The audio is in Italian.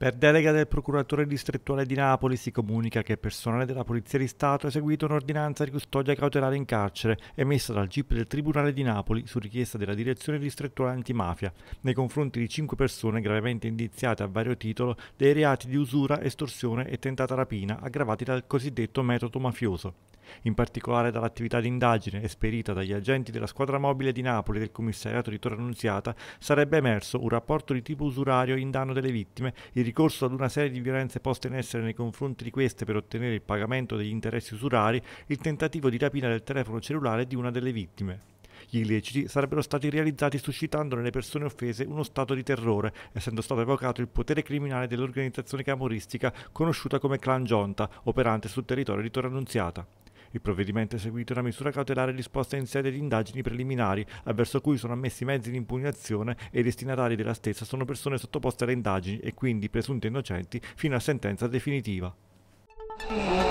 Per delega del procuratore distrettuale di Napoli si comunica che il personale della Polizia di Stato ha eseguito un'ordinanza di custodia cautelare in carcere emessa dal GIP del Tribunale di Napoli su richiesta della Direzione distrettuale antimafia nei confronti di cinque persone gravemente indiziate a vario titolo dei reati di usura, estorsione e tentata rapina aggravati dal cosiddetto metodo mafioso in particolare dall'attività di indagine esperita dagli agenti della squadra mobile di Napoli del commissariato di Torre Annunziata, sarebbe emerso un rapporto di tipo usurario in danno delle vittime, il ricorso ad una serie di violenze poste in essere nei confronti di queste per ottenere il pagamento degli interessi usurari, il tentativo di rapina del telefono cellulare di una delle vittime. Gli illeciti sarebbero stati realizzati suscitando nelle persone offese uno stato di terrore, essendo stato evocato il potere criminale dell'organizzazione camoristica conosciuta come Clan Gionta, operante sul territorio di Torre Annunziata. Il provvedimento è seguito una misura cautelare disposta in sede di indagini preliminari, avverso cui sono ammessi mezzi di impugnazione e i destinatari della stessa sono persone sottoposte alle indagini e quindi presunte innocenti fino a sentenza definitiva.